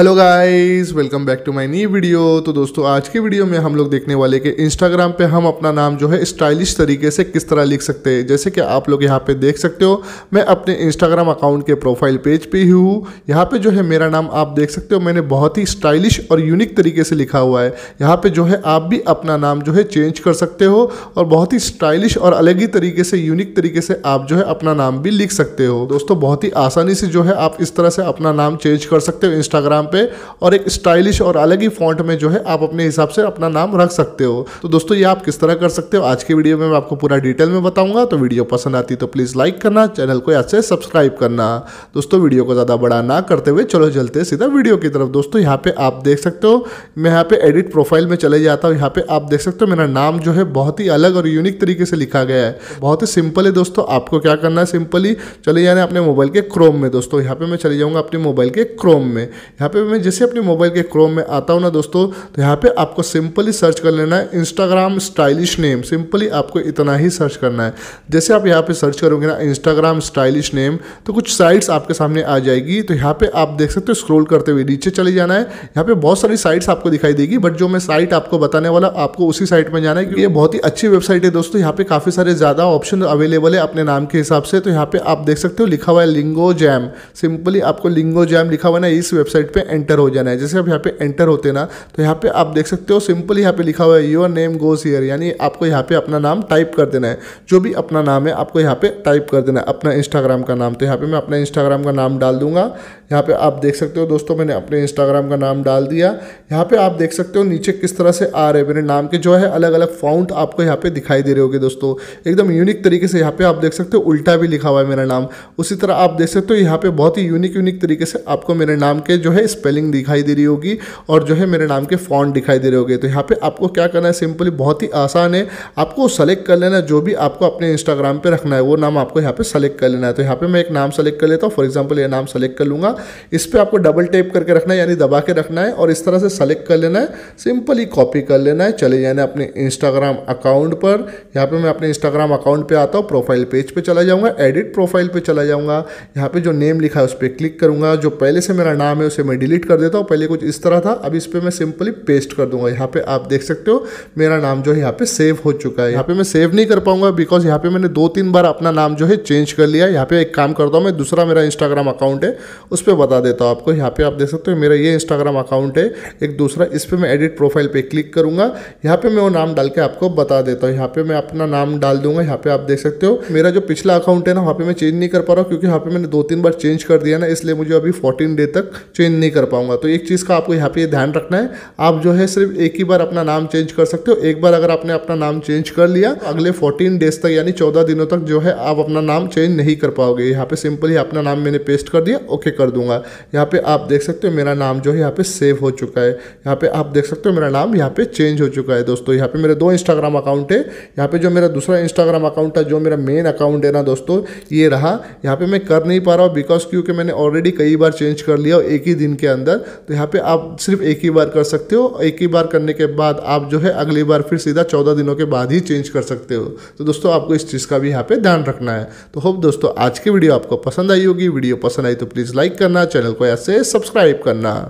hello guys welcome back to my new video तो दोस्तों आज के वीडियो में हम लोग देखने वाले कि इंस्टाग्राम पे हम अपना नाम जो है स्टाइलिश तरीके से किस तरह लिख सकते हैं जैसे कि आप लोग यहाँ पे देख सकते हो मैं अपने इंस्टाग्राम अकाउंट के प्रोफाइल पेज पे ही हूँ यहाँ पे जो है मेरा नाम आप देख सकते हो मैंने बहुत ही स्टाइलिश और यूनिक तरीके से लिखा हुआ है यहाँ पर जो है आप भी अपना नाम जो है चेंज कर सकते हो और बहुत ही स्टाइलिश और अलग ही तरीके से यूनिक तरीके से आप जो है अपना नाम भी लिख सकते हो दोस्तों बहुत ही आसानी से जो है आप इस तरह से अपना नाम चेंज कर सकते हो इंस्टाग्राम पे और एक स्टाइलिश और अलग ही फॉन्ट में जो है आप अपने हिसाब से अपना नाम रख सकते हो तो दोस्तों ये आप किस तरह कर सकते हो आज के वीडियो में मैं आपको पूरा डिटेल में बताऊंगा तो वीडियो पसंद आती तो प्लीज़ लाइक करना चैनल को याद से सब्सक्राइब करना दोस्तों वीडियो को ज़्यादा बड़ा ना करते हुए चलो चलते सीधा वीडियो की तरफ दोस्तों यहाँ पे आप देख सकते हो मैं यहाँ पे एडिट प्रोफाइल में चले जाता हूँ यहाँ पे आप देख सकते हो मेरा नाम जो है बहुत ही अलग और यूनिक तरीके से लिखा गया है बहुत ही सिंपल है दोस्तों आपको क्या करना है सिंपली चले जाना अपने मोबाइल के क्रोम में दोस्तों यहाँ पे मैं चले जाऊंगा अपने मोबाइल के क्रोम में यहाँ पे मैं जैसे अपने मोबाइल के क्रोम में आता हूँ ना दोस्तों तो यहाँ पे आपको सिंपली सर्च कर लेना है इंस्टाग्राम स्टाइलिश नेम सिंपली आपको इतना ही सर्च करना है जैसे आप यहाँ पे सर्च करोगे ना इंस्टाग्राम स्टाइलिश नेम तो कुछ साइट्स आपके सामने आ जाएगी तो यहाँ पे आप देख सकते हो स्क्रोल करते हुए नीचे चले जाना है यहाँ पे बहुत सारी साइट्स आपको दिखाई देगी बट जो मैं साइट आपको बताने वाला आपको उसी साइट में जाना है क्योंकि ये बहुत ही अच्छी वेबसाइट है दोस्तों यहाँ पे काफ़ी सारे ज़्यादा ऑप्शन अवेलेबल है अपने नाम के हिसाब से तो यहाँ पे आप देख सकते हो लिखा हुआ है लिंगो जैम सिंपली आपको लिंगो जैम लिखा हुआ ना इस वेबसाइट पर पे एंटर हो जाना है जैसे आप यहाँ पे एंटर होते ना तो यहाँ पे आप देख सकते हो सिंपल यहाँ पे लिखा हुआ है योर नेम गोज हियर यानी आपको यहाँ पे अपना नाम टाइप कर देना है जो भी अपना नाम है आपको यहाँ पे टाइप कर देना है अपना इंस्टाग्राम का नाम तो यहाँ पे मैं अपना इंस्टाग्राम का नाम डाल दूंगा यहाँ पे आप देख सकते हो दोस्तों मैंने अपने इंस्टाग्राम का नाम डाल दिया यहाँ पे आप देख सकते हो नीचे किस तरह से आ रहे मेरे नाम के जो है अलग अलग फाउंट आपको यहाँ पे दिखाई दे रहे होंगे दोस्तों एकदम यूनिक तरीके से यहाँ पे आप देख सकते हो उल्टा भी लिखा हुआ है मेरा नाम उसी तरह आप देख सकते हो यहाँ पे बहुत ही यूनिक यूनिक तरीके से आपको मेरे नाम के जो है स्पेलिंग दिखाई दे रही होगी और जो है मेरे नाम के फॉन्ट दिखाई दे रहे होंगे तो यहाँ पे आपको क्या करना है सिंपली बहुत ही आसान है आपको सेलेक्ट कर लेना जो भी आपको अपने इंस्टाग्राम पे रखना है वो नाम आपको यहाँ पे सेलेक्ट कर लेना है तो यहाँ पे मैं एक नाम सेलेक्ट कर लेता हूँ फॉर एग्जाम्पल ये नाम सेलेक्ट कर लूँगा इस पर आपको डबल टेप करके रखना है यानी दबा के रखना है और इस तरह से सेलेक्ट कर लेना है सिंपली कॉपी कर लेना है चले जाना अपने इंस्टाग्राम अकाउंट पर यहाँ पर मैं अपने इंस्टाग्राम अकाउंट पर आता हूँ प्रोफाइल पेज पर चला जाऊँगा एडिट प्रोफाइल पर चला जाऊँगा यहाँ पर जो नेम लिखा है उस पर क्लिक करूँगा जो पहले से मेरा नाम है उसे मैं डिलीट कर देता हूँ पहले कुछ इस तरह था अब इस पर मैं सिंपली पेस्ट कर दूंगा यहाँ पे आप देख सकते हो मेरा नाम जो है यहाँ पे सेव हो चुका है यहाँ पे मैं सेव नहीं कर पाऊंगा बिकॉज यहाँ पे मैंने दो तीन बार अपना नाम जो है चेंज कर लिया यहाँ पे एक काम करता हूँ मैं दूसरा मेरा इंस्टाग्राम अकाउंट है उस पर बता देता हूँ आपको यहाँ पे आप देख सकते हो मेरा ये इंस्टाग्राम अकाउंट है एक दूसरा इस पर मैं एडिट प्रोफाइल पर क्लिक करूंगा यहाँ पे मैं वो नाम डाल के आपको बता देता हूँ यहाँ पे मैं अपना नाम डाल दूंगा यहाँ पे आप देख सकते हो मेरा जो पिछला अकाउंट है ना वहाँ पे मैं चेंज नहीं कर पा रहा हूँ क्योंकि यहाँ पे मैंने दो तीन बार चेंज कर दिया ना इसलिए मुझे अभी फोर्टीन डे तक चेंज नहीं नहीं कर पाऊंगा तो एक चीज़ का आपको यहाँ पे ध्यान रखना है आप जो है सिर्फ एक ही बार अपना नाम चेंज कर सकते हो एक बार अगर आपने अपना नाम चेंज कर लिया तो अगले फोर्टीन डेज तक यानी चौदह दिनों तक जो है आप अपना नाम चेंज नहीं कर पाओगे यहाँ पे सिंपली अपना नाम मैंने पेस्ट कर दिया ओके कर दूंगा यहाँ पे आप देख सकते हो मेरा नाम जो है यहाँ पे सेव हो चुका है यहाँ पे आप देख सकते हो मेरा नाम यहाँ पे चेंज हो चुका है दोस्तों यहाँ पे मेरे दो इंस्टाग्राम अकाउंट है यहाँ पे जो मेरा दूसरा इंस्टाग्राम अकाउंट है जो मेरा मेन अकाउंट है ना दोस्तों ये रहा यहाँ पे मैं कर नहीं पा रहा हूँ बिकॉज क्योंकि मैंने ऑलरेडी कई बार चेंज कर लिया और एक ही दिन के अंदर तो यहाँ पे आप सिर्फ एक ही बार कर सकते हो एक ही बार करने के बाद आप जो है अगली बार फिर सीधा चौदह दिनों के बाद ही चेंज कर सकते हो तो दोस्तों आपको इस चीज़ का भी यहाँ पे ध्यान रखना है तो होप दोस्तों आज की वीडियो आपको पसंद आई होगी वीडियो पसंद आई तो प्लीज़ लाइक करना चैनल को ऐसे सब्सक्राइब करना